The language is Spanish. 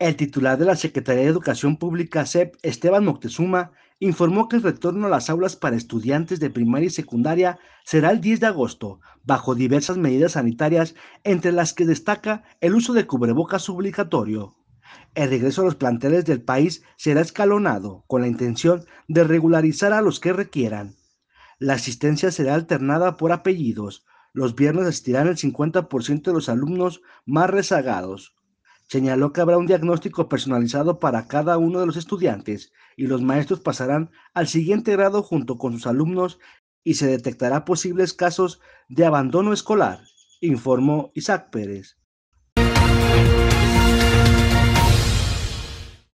El titular de la Secretaría de Educación Pública, SEP, Esteban Moctezuma, informó que el retorno a las aulas para estudiantes de primaria y secundaria será el 10 de agosto, bajo diversas medidas sanitarias, entre las que destaca el uso de cubrebocas obligatorio. El regreso a los planteles del país será escalonado, con la intención de regularizar a los que requieran. La asistencia será alternada por apellidos. Los viernes asistirán el 50% de los alumnos más rezagados, Señaló que habrá un diagnóstico personalizado para cada uno de los estudiantes y los maestros pasarán al siguiente grado junto con sus alumnos y se detectará posibles casos de abandono escolar, informó Isaac Pérez.